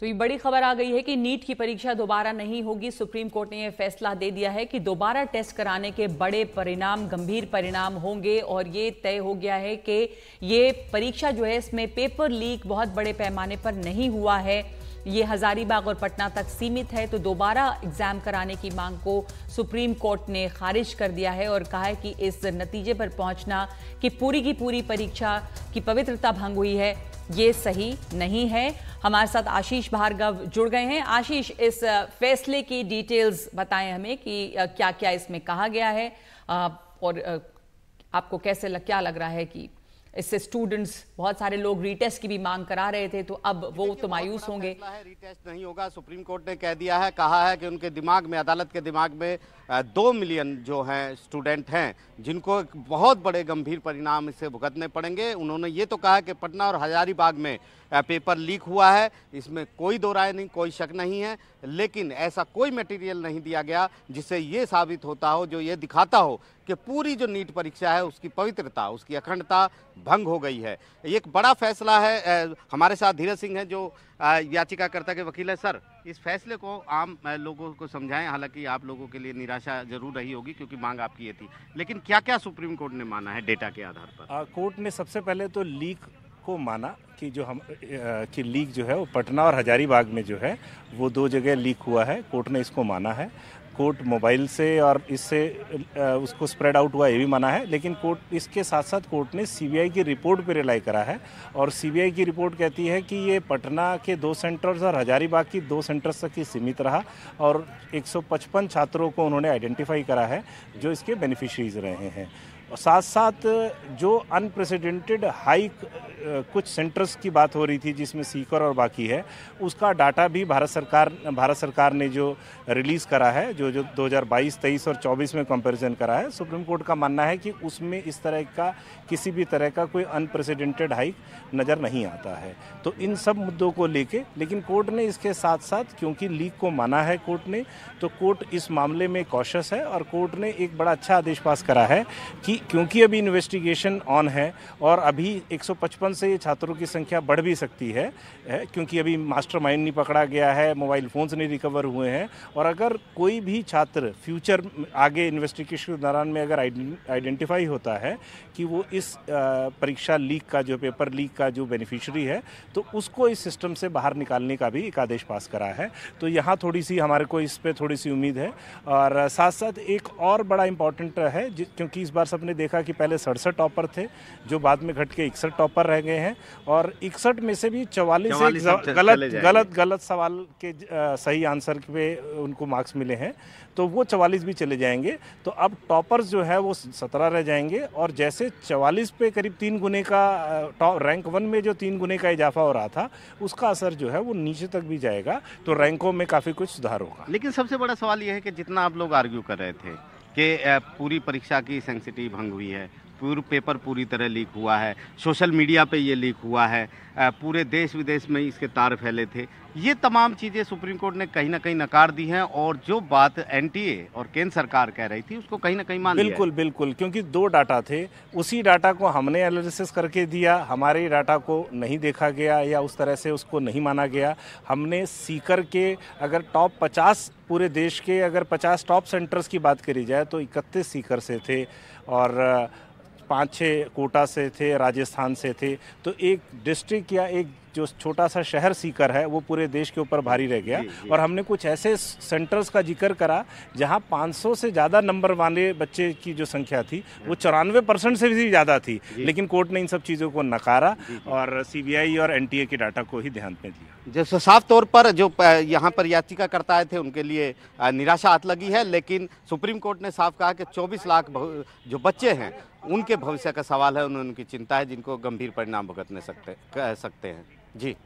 तो ये बड़ी खबर आ गई है कि नीट की परीक्षा दोबारा नहीं होगी सुप्रीम कोर्ट ने यह फैसला दे दिया है कि दोबारा टेस्ट कराने के बड़े परिणाम गंभीर परिणाम होंगे और ये तय हो गया है कि ये परीक्षा जो है इसमें पेपर लीक बहुत बड़े पैमाने पर नहीं हुआ है ये हजारीबाग और पटना तक सीमित है तो दोबारा एग्जाम कराने की मांग को सुप्रीम कोर्ट ने खारिज कर दिया है और कहा है कि इस नतीजे पर पहुंचना कि पूरी की पूरी परीक्षा की पवित्रता भंग हुई है ये सही नहीं है हमारे साथ आशीष भार्गव जुड़ गए हैं आशीष इस फैसले की डिटेल्स बताएं हमें कि क्या क्या इसमें कहा गया है और आपको कैसे लग, क्या लग रहा है कि इससे स्टूडेंट्स बहुत सारे लोग रीटेस्ट की भी मांग करा रहे थे तो अब वो तो मायूस होंगे रीटेस्ट नहीं होगा सुप्रीम कोर्ट ने कह दिया है कहा है कि उनके दिमाग में अदालत के दिमाग में दो मिलियन जो हैं स्टूडेंट हैं जिनको एक बहुत बड़े गंभीर परिणाम इससे भुगतने पड़ेंगे उन्होंने ये तो कहा कि पटना और हजारीबाग में पेपर लीक हुआ है इसमें कोई दो राय नहीं कोई शक नहीं है लेकिन ऐसा कोई मटेरियल नहीं दिया गया जिससे ये साबित होता हो जो ये दिखाता हो कि पूरी जो नीट परीक्षा है उसकी पवित्रता उसकी अखंडता भंग हो गई है एक बड़ा फैसला है हमारे साथ धीरज सिंह हैं जो याचिकाकर्ता के वकील है सर इस फैसले को आम लोगों को समझाएं हालांकि आप लोगों के लिए निराशा जरूर रही होगी क्योंकि मांग आपकी ये थी लेकिन क्या क्या सुप्रीम कोर्ट ने माना है डेटा के आधार पर आ, कोर्ट ने सबसे पहले तो लीक को माना कि जो हम कि लीक जो है वो पटना और हजारीबाग में जो है वो दो जगह लीक हुआ है कोर्ट ने इसको माना है कोर्ट मोबाइल से और इससे उसको स्प्रेड आउट हुआ ये भी माना है लेकिन कोर्ट इसके साथ साथ कोर्ट ने सीबीआई की रिपोर्ट पर रिलाई करा है और सीबीआई की रिपोर्ट कहती है कि ये पटना के दो सेंटर्स और हजारीबाग की दो सेंटर्स तक ही सीमित रहा और 155 छात्रों को उन्होंने आइडेंटिफाई करा है जो इसके बेनिफिशरीज रहे हैं और साथ साथ जो अनप्रेसिडेंटेड हाई कुछ सेंटर्स की बात हो रही थी जिसमें सीकर और बाकी है उसका डाटा भी भारत सरकार भारत सरकार ने जो रिलीज़ करा है जो जो 2022 23 और 24 में कंपैरिजन करा है सुप्रीम कोर्ट का मानना है कि उसमें इस तरह का किसी भी तरह का कोई अनप्रेसिडेंटेड हाइक नज़र नहीं आता है तो इन सब मुद्दों को लेके लेकिन कोर्ट ने इसके साथ साथ क्योंकि लीक को माना है कोर्ट ने तो कोर्ट इस मामले में कॉशस है और कोर्ट ने एक बड़ा अच्छा आदेश पास करा है कि क्योंकि अभी इन्वेस्टिगेशन ऑन है और अभी 155 से ये छात्रों की संख्या बढ़ भी सकती है क्योंकि अभी मास्टर माइंड नहीं पकड़ा गया है मोबाइल फ़ोन्स नहीं रिकवर हुए हैं और अगर कोई भी छात्र फ्यूचर आगे इन्वेस्टिगेशन के दौरान में अगर आइडेंटिफाई होता है कि वो इस परीक्षा लीक का जो पेपर लीक का जो बेनिफिशरी है तो उसको इस सिस्टम से बाहर निकालने का भी एक आदेश पास करा है तो यहाँ थोड़ी सी हमारे को इस पर थोड़ी सी उम्मीद है और साथ साथ एक और बड़ा इंपॉर्टेंट है क्योंकि इस बार सबने देखा कि पहले सड़सठ टॉपर थे जो बाद में घट के इकसठ टॉपर रह गए हैं और इकसठ में से भी चवालीस गलत गलत गलत गलत सवाल के सही आंसर पे उनको मार्क्स मिले हैं तो वो चवालीस भी चले जाएंगे तो अब टॉपर्स जो है वो सत्रह रह जाएंगे और जैसे चवालीस पे करीब तीन गुने का रैंक वन में जो तीन गुने का इजाफा हो रहा था उसका असर जो है वो नीचे तक भी जाएगा तो रैंकों में काफ़ी कुछ सुधार होगा लेकिन सबसे बड़ा सवाल ये है कि जितना आप लोग आर्ग्यू कर रहे थे कि पूरी परीक्षा की सेंसिटिव भंग हुई है पूर, पेपर पूरी तरह लीक हुआ है सोशल मीडिया पे ये लीक हुआ है पूरे देश विदेश में इसके तार फैले थे ये तमाम चीज़ें सुप्रीम कोर्ट ने कहीं ना कहीं नकार दी हैं और जो बात एनटीए और केंद्र सरकार कह रही थी उसको कहीं ना कहीं मान बिल्कुल बिल्कुल क्योंकि दो डाटा थे उसी डाटा को हमने एनालिसिस करके दिया हमारे डाटा को नहीं देखा गया या उस तरह से उसको नहीं माना गया हमने सीकर के अगर टॉप पचास पूरे देश के अगर पचास टॉप सेंटर्स की बात करी जाए तो इकतीस सीकर से थे और पाँच छः कोटा से थे राजस्थान से थे तो एक डिस्ट्रिक्ट या एक जो छोटा सा शहर सीकर है वो पूरे देश के ऊपर भारी रह गया और हमने कुछ ऐसे सेंटर्स का जिक्र करा जहाँ 500 से ज़्यादा नंबर वाले बच्चे की जो संख्या थी वो चौरानवे परसेंट से भी ज़्यादा थी लेकिन कोर्ट ने इन सब चीज़ों को नकारा और सी और एन के डाटा को ही ध्यान में दिया जैसे साफ तौर पर जो यहाँ पर याचिकाकर्ता आए थे उनके लिए निराशा हाथ लगी है लेकिन सुप्रीम कोर्ट ने साफ कहा कि 24 लाख जो बच्चे हैं उनके भविष्य का सवाल है उन्हें उनकी चिंता है जिनको गंभीर परिणाम भुगतने सकते कह सकते हैं 是。